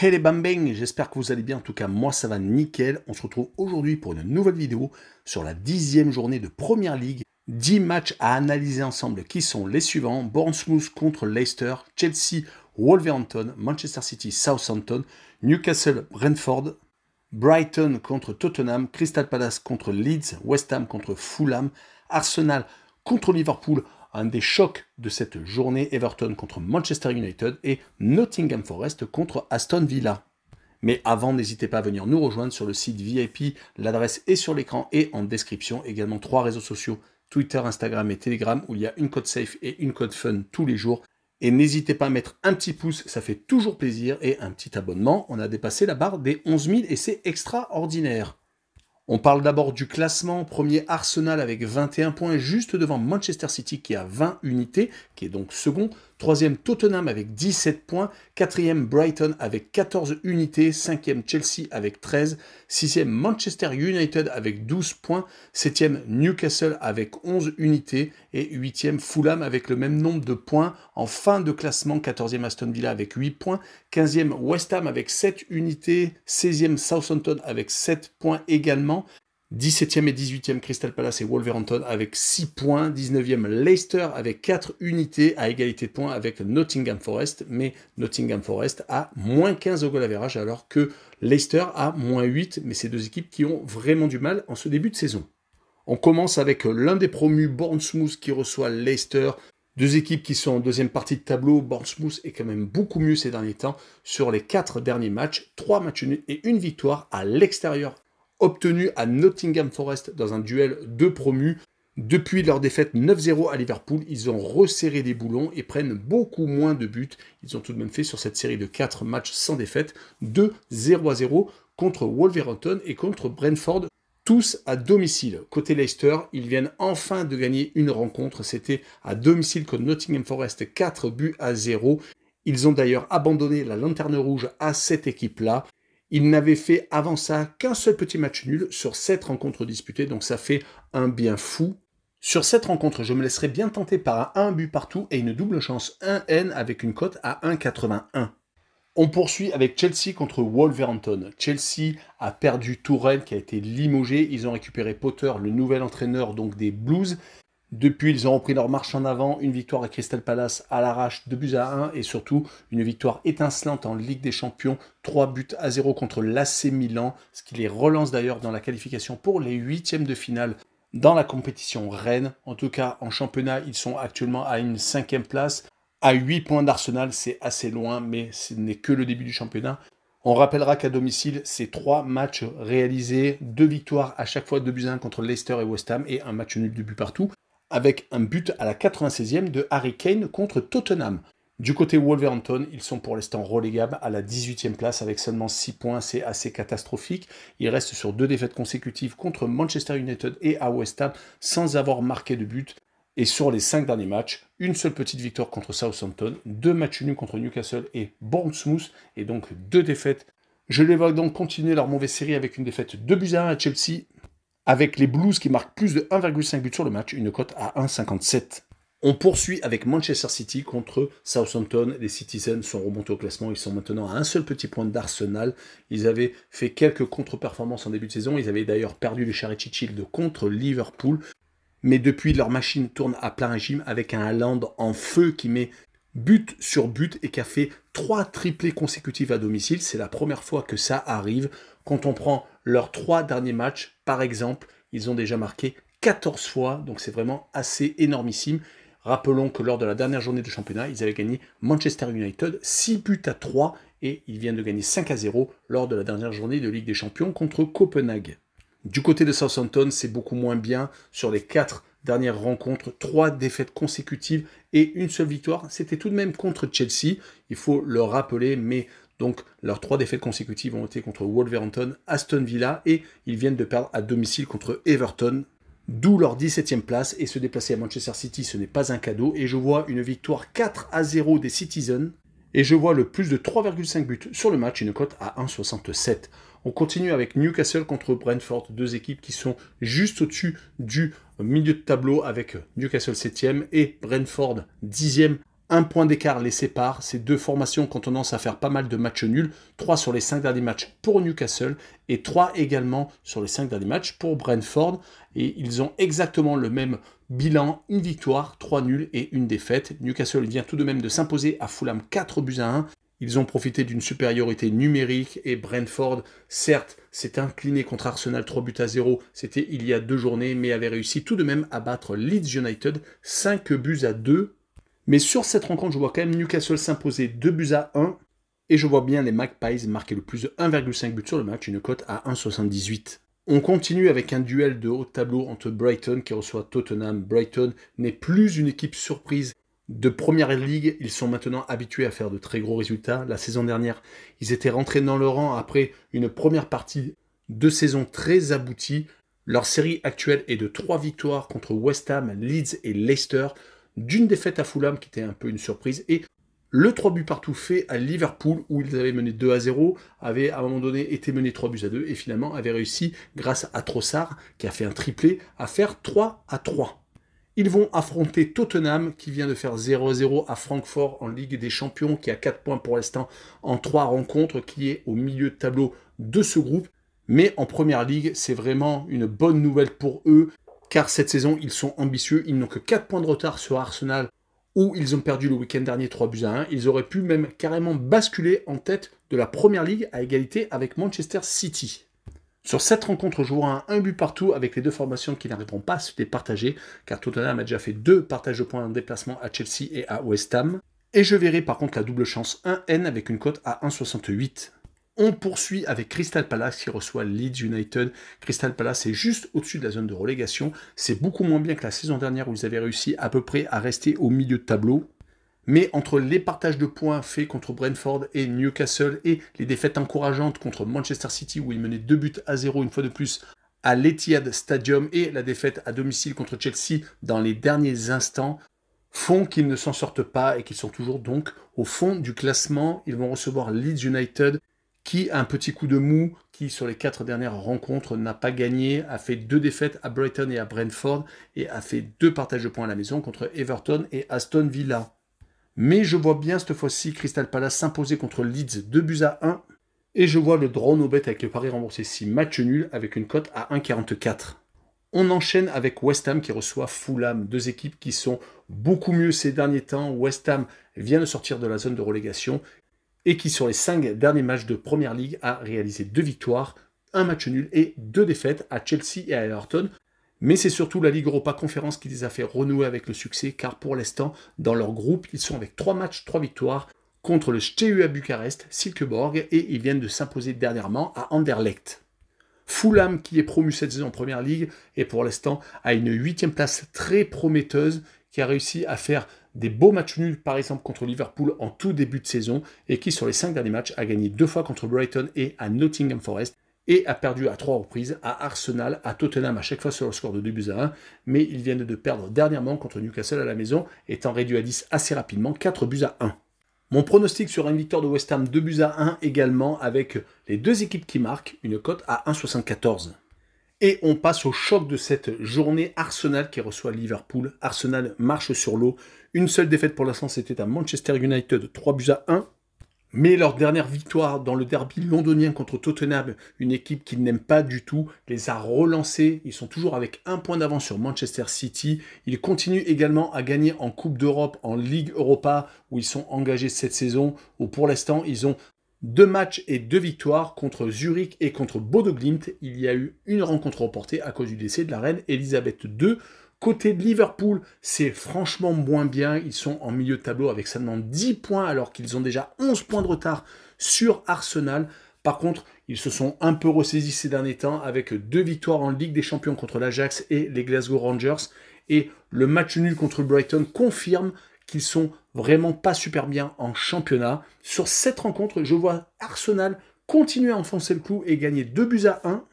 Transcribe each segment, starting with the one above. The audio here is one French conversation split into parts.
Hey les bambins, j'espère que vous allez bien. En tout cas, moi ça va nickel. On se retrouve aujourd'hui pour une nouvelle vidéo sur la dixième journée de Première Ligue. 10 matchs à analyser ensemble qui sont les suivants. Bournemouth contre Leicester, Chelsea, Wolverhampton, Manchester City, Southampton, Newcastle, Brentford, Brighton contre Tottenham, Crystal Palace contre Leeds, West Ham contre Fulham, Arsenal contre Liverpool, un des chocs de cette journée, Everton contre Manchester United et Nottingham Forest contre Aston Villa. Mais avant, n'hésitez pas à venir nous rejoindre sur le site VIP, l'adresse est sur l'écran et en description, également trois réseaux sociaux, Twitter, Instagram et Telegram, où il y a une code safe et une code fun tous les jours. Et n'hésitez pas à mettre un petit pouce, ça fait toujours plaisir, et un petit abonnement. On a dépassé la barre des 11 000 et c'est extraordinaire. On parle d'abord du classement. Premier Arsenal avec 21 points, juste devant Manchester City qui a 20 unités, qui est donc second. Troisième, Tottenham avec 17 points. Quatrième, Brighton avec 14 unités. Cinquième, Chelsea avec 13. Sixième, Manchester United avec 12 points. Septième, Newcastle avec 11 unités. Et huitième, Fulham avec le même nombre de points. En fin de classement, 14e, Aston Villa avec 8 points. 15e, West Ham avec 7 unités. 16e, Southampton avec 7 points également. 17e et 18e Crystal Palace et Wolverhampton avec 6 points. 19e Leicester avec 4 unités à égalité de points avec Nottingham Forest. Mais Nottingham Forest a moins 15 au goal alors que Leicester a moins 8. Mais ces deux équipes qui ont vraiment du mal en ce début de saison. On commence avec l'un des promus Bournemouth qui reçoit Leicester. Deux équipes qui sont en deuxième partie de tableau. Bournemouth est quand même beaucoup mieux ces derniers temps. Sur les quatre derniers matchs, trois matchs nuls et une victoire à l'extérieur obtenu à Nottingham Forest dans un duel de promus. Depuis leur défaite 9-0 à Liverpool, ils ont resserré des boulons et prennent beaucoup moins de buts. Ils ont tout de même fait sur cette série de 4 matchs sans défaite, 2 0-0 contre Wolverhampton et contre Brentford, tous à domicile. Côté Leicester, ils viennent enfin de gagner une rencontre. C'était à domicile contre Nottingham Forest, 4 buts à 0. Ils ont d'ailleurs abandonné la lanterne rouge à cette équipe-là. Il n'avait fait avant ça qu'un seul petit match nul sur sept rencontres disputées, donc ça fait un bien fou. Sur cette rencontre, je me laisserai bien tenter par un but partout et une double chance 1N avec une cote à 1,81. On poursuit avec Chelsea contre Wolverhampton. Chelsea a perdu Tourelle qui a été limogé. Ils ont récupéré Potter, le nouvel entraîneur donc des Blues, depuis, ils ont repris leur marche en avant, une victoire à Crystal Palace à l'arrache, 2 buts à 1 et surtout une victoire étincelante en Ligue des Champions, 3 buts à 0 contre l'AC Milan, ce qui les relance d'ailleurs dans la qualification pour les huitièmes de finale dans la compétition Rennes. En tout cas, en championnat, ils sont actuellement à une cinquième place. À 8 points d'Arsenal, c'est assez loin, mais ce n'est que le début du championnat. On rappellera qu'à domicile, c'est trois matchs réalisés, deux victoires à chaque fois, 2 buts à 1 contre Leicester et West Ham et un match nul de but partout avec un but à la 96e de Harry Kane contre Tottenham. Du côté Wolverhampton, ils sont pour l'instant relégables à la 18e place avec seulement 6 points, c'est assez catastrophique. Ils restent sur deux défaites consécutives contre Manchester United et à West Ham sans avoir marqué de but. Et sur les 5 derniers matchs, une seule petite victoire contre Southampton, deux matchs nuls contre Newcastle et Bournemouth, et donc deux défaites. Je les vois donc continuer leur mauvaise série avec une défaite de buts à 1 à Chelsea, avec les Blues qui marquent plus de 1,5 but sur le match, une cote à 1,57. On poursuit avec Manchester City contre Southampton. Les Citizens sont remontés au classement. Ils sont maintenant à un seul petit point d'Arsenal. Ils avaient fait quelques contre-performances en début de saison. Ils avaient d'ailleurs perdu le Charity Shield contre Liverpool. Mais depuis, leur machine tourne à plein régime avec un Land en feu qui met but sur but et qui a fait trois triplés consécutifs à domicile. C'est la première fois que ça arrive. Quand on prend leurs trois derniers matchs, par exemple, ils ont déjà marqué 14 fois, donc c'est vraiment assez énormissime. Rappelons que lors de la dernière journée de championnat, ils avaient gagné Manchester United 6 buts à 3 et ils viennent de gagner 5 à 0 lors de la dernière journée de Ligue des Champions contre Copenhague. Du côté de Southampton, c'est beaucoup moins bien sur les 4 Dernière rencontre, trois défaites consécutives et une seule victoire. C'était tout de même contre Chelsea, il faut le rappeler, mais donc leurs trois défaites consécutives ont été contre Wolverhampton, Aston Villa et ils viennent de perdre à domicile contre Everton. D'où leur 17e place et se déplacer à Manchester City, ce n'est pas un cadeau. Et je vois une victoire 4 à 0 des Citizens et je vois le plus de 3,5 buts sur le match, une cote à 1,67. On continue avec Newcastle contre Brentford, deux équipes qui sont juste au-dessus du milieu de tableau avec Newcastle 7e et Brentford 10e un point d'écart les sépare. Ces deux formations ont tendance à faire pas mal de matchs nuls. 3 sur les cinq derniers matchs pour Newcastle et 3 également sur les cinq derniers matchs pour Brentford. Et ils ont exactement le même bilan, une victoire, trois nuls et une défaite. Newcastle vient tout de même de s'imposer à Fulham 4 buts à 1. Ils ont profité d'une supériorité numérique et Brentford, certes, s'est incliné contre Arsenal 3 buts à 0, c'était il y a deux journées, mais avait réussi tout de même à battre Leeds United 5 buts à 2 mais sur cette rencontre, je vois quand même Newcastle s'imposer 2 buts à 1. Et je vois bien les Magpies marquer le plus de 1,5 but sur le match, une cote à 1,78. On continue avec un duel de haut tableau entre Brighton qui reçoit Tottenham. Brighton n'est plus une équipe surprise de première ligue. Ils sont maintenant habitués à faire de très gros résultats. La saison dernière, ils étaient rentrés dans le rang après une première partie de saison très aboutie. Leur série actuelle est de 3 victoires contre West Ham, Leeds et Leicester d'une défaite à Fulham qui était un peu une surprise et le 3 buts partout fait à Liverpool où ils avaient mené 2 à 0, avaient à un moment donné été menés 3 buts à 2 et finalement avaient réussi grâce à Trossard qui a fait un triplé à faire 3 à 3. Ils vont affronter Tottenham qui vient de faire 0-0 à Francfort en Ligue des Champions qui a 4 points pour l'instant en 3 rencontres qui est au milieu de tableau de ce groupe. Mais en Première Ligue, c'est vraiment une bonne nouvelle pour eux car cette saison, ils sont ambitieux. Ils n'ont que 4 points de retard sur Arsenal, où ils ont perdu le week-end dernier 3 buts à 1. Ils auraient pu même carrément basculer en tête de la première ligue à égalité avec Manchester City. Sur cette rencontre, je jouera un, but partout avec les deux formations qui n'arriveront pas à se départager, car Tottenham a déjà fait deux partages de points en déplacement à Chelsea et à West Ham. Et je verrai par contre la double chance 1N avec une cote à 1,68. On poursuit avec Crystal Palace qui reçoit Leeds United. Crystal Palace est juste au-dessus de la zone de relégation. C'est beaucoup moins bien que la saison dernière où ils avaient réussi à peu près à rester au milieu de tableau. Mais entre les partages de points faits contre Brentford et Newcastle et les défaites encourageantes contre Manchester City où ils menaient deux buts à 0 une fois de plus à l'Etihad Stadium et la défaite à domicile contre Chelsea dans les derniers instants, font qu'ils ne s'en sortent pas et qu'ils sont toujours donc au fond du classement. Ils vont recevoir Leeds United qui a un petit coup de mou, qui sur les quatre dernières rencontres n'a pas gagné, a fait deux défaites à Brighton et à Brentford, et a fait deux partages de points à la maison contre Everton et Aston Villa. Mais je vois bien cette fois-ci Crystal Palace s'imposer contre Leeds 2 buts à 1, et je vois le drone au bet avec le pari remboursé 6 matchs nuls avec une cote à 1,44. On enchaîne avec West Ham qui reçoit Fulham, deux équipes qui sont beaucoup mieux ces derniers temps. West Ham vient de sortir de la zone de relégation et qui sur les cinq derniers matchs de Première Ligue a réalisé deux victoires, un match nul et deux défaites à Chelsea et à Everton. Mais c'est surtout la Ligue Europa Conférence qui les a fait renouer avec le succès car pour l'instant, dans leur groupe, ils sont avec trois matchs, trois victoires contre le Steaua Bucarest, Silkeborg et ils viennent de s'imposer dernièrement à Anderlecht. Fulham qui est promu cette saison en Première Ligue et pour l'instant à une huitième place très prometteuse qui a réussi à faire des beaux matchs nuls, par exemple contre Liverpool en tout début de saison, et qui sur les cinq derniers matchs a gagné deux fois contre Brighton et à Nottingham Forest, et a perdu à trois reprises à Arsenal, à Tottenham à chaque fois sur le score de 2 buts à 1, mais ils viennent de perdre dernièrement contre Newcastle à la maison, étant réduit à 10 assez rapidement, 4 buts à 1. Mon pronostic sur une victoire de West Ham 2 buts à 1 également avec les deux équipes qui marquent une cote à 1,74. Et on passe au choc de cette journée, Arsenal qui reçoit Liverpool. Arsenal marche sur l'eau. Une seule défaite pour l'instant, c'était à Manchester United, 3 buts à 1. Mais leur dernière victoire dans le derby londonien contre Tottenham, une équipe qu'ils n'aiment pas du tout, les a relancés. Ils sont toujours avec un point d'avance sur Manchester City. Ils continuent également à gagner en Coupe d'Europe, en Ligue Europa, où ils sont engagés cette saison, où pour l'instant ils ont deux matchs et deux victoires contre Zurich et contre Bodo Il y a eu une rencontre reportée à cause du décès de la reine Elisabeth II. Côté Liverpool, c'est franchement moins bien. Ils sont en milieu de tableau avec seulement 10 points alors qu'ils ont déjà 11 points de retard sur Arsenal. Par contre, ils se sont un peu ressaisis ces derniers temps avec deux victoires en Ligue des Champions contre l'Ajax et les Glasgow Rangers. Et le match nul contre Brighton confirme ne sont vraiment pas super bien en championnat. Sur cette rencontre, je vois Arsenal continuer à enfoncer le coup et gagner 2 buts à 1.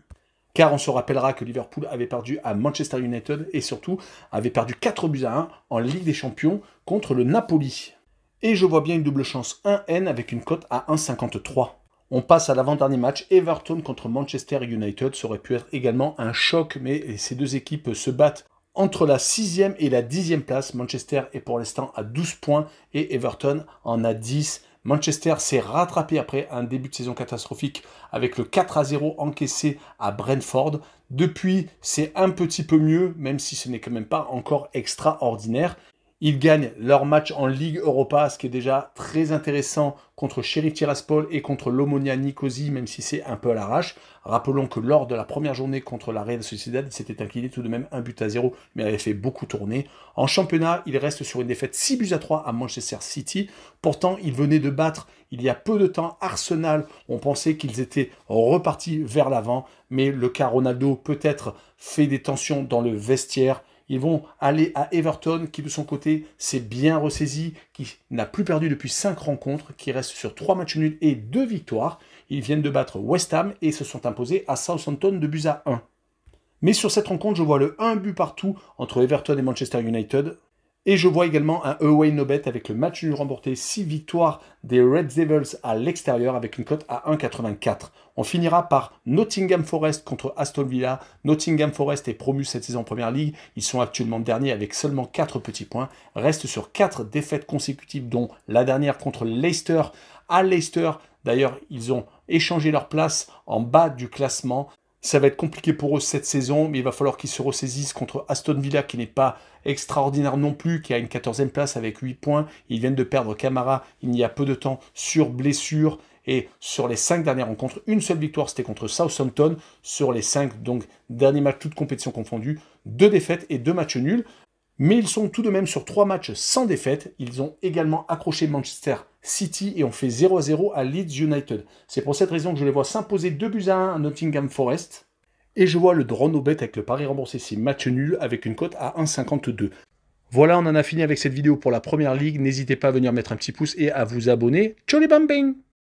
Car on se rappellera que Liverpool avait perdu à Manchester United et surtout avait perdu 4 buts à 1 en Ligue des Champions contre le Napoli. Et je vois bien une double chance 1N avec une cote à 1,53. On passe à l'avant-dernier match, Everton contre Manchester United. Ça aurait pu être également un choc, mais ces deux équipes se battent entre la 6 et la 10 place, Manchester est pour l'instant à 12 points et Everton en a 10. Manchester s'est rattrapé après un début de saison catastrophique avec le 4 à 0 encaissé à Brentford. Depuis, c'est un petit peu mieux, même si ce n'est quand même pas encore extraordinaire. Ils gagnent leur match en Ligue Europa, ce qui est déjà très intéressant contre Sheriff Tiraspol et contre l'Omonia Nicosie, même si c'est un peu à l'arrache. Rappelons que lors de la première journée contre la Real Sociedad, il s'était incliné tout de même un but à zéro, mais avait fait beaucoup tourner. En championnat, il reste sur une défaite 6 buts à 3 à Manchester City. Pourtant, ils venaient de battre il y a peu de temps Arsenal. On pensait qu'ils étaient repartis vers l'avant, mais le cas Ronaldo peut-être fait des tensions dans le vestiaire ils vont aller à Everton, qui de son côté s'est bien ressaisi, qui n'a plus perdu depuis 5 rencontres, qui reste sur 3 matchs nuls et 2 victoires. Ils viennent de battre West Ham et se sont imposés à Southampton de buts à 1. Mais sur cette rencontre, je vois le 1 but partout entre Everton et Manchester United. Et je vois également un away no bet avec le match nul remporté, 6 victoires des Red Devils à l'extérieur avec une cote à 1,84. On finira par Nottingham Forest contre Aston Villa. Nottingham Forest est promu cette saison en Première Ligue. Ils sont actuellement derniers avec seulement 4 petits points. Reste sur 4 défaites consécutives dont la dernière contre Leicester. À Leicester, d'ailleurs, ils ont échangé leur place en bas du classement. Ça va être compliqué pour eux cette saison, mais il va falloir qu'ils se ressaisissent contre Aston Villa, qui n'est pas extraordinaire non plus, qui a une 14e place avec 8 points. Ils viennent de perdre Camara il y a peu de temps sur blessure. Et sur les 5 dernières rencontres, une seule victoire, c'était contre Southampton. Sur les 5 donc, derniers matchs, toutes compétitions confondues, deux défaites et deux matchs nuls mais ils sont tout de même sur trois matchs sans défaite. Ils ont également accroché Manchester City et ont fait 0-0 à Leeds United. C'est pour cette raison que je les vois s'imposer 2 buts à 1 à Nottingham Forest. Et je vois le drone au bet avec le pari remboursé, si match nul avec une cote à 1,52. Voilà, on en a fini avec cette vidéo pour la première ligue. N'hésitez pas à venir mettre un petit pouce et à vous abonner. Ciao les bambins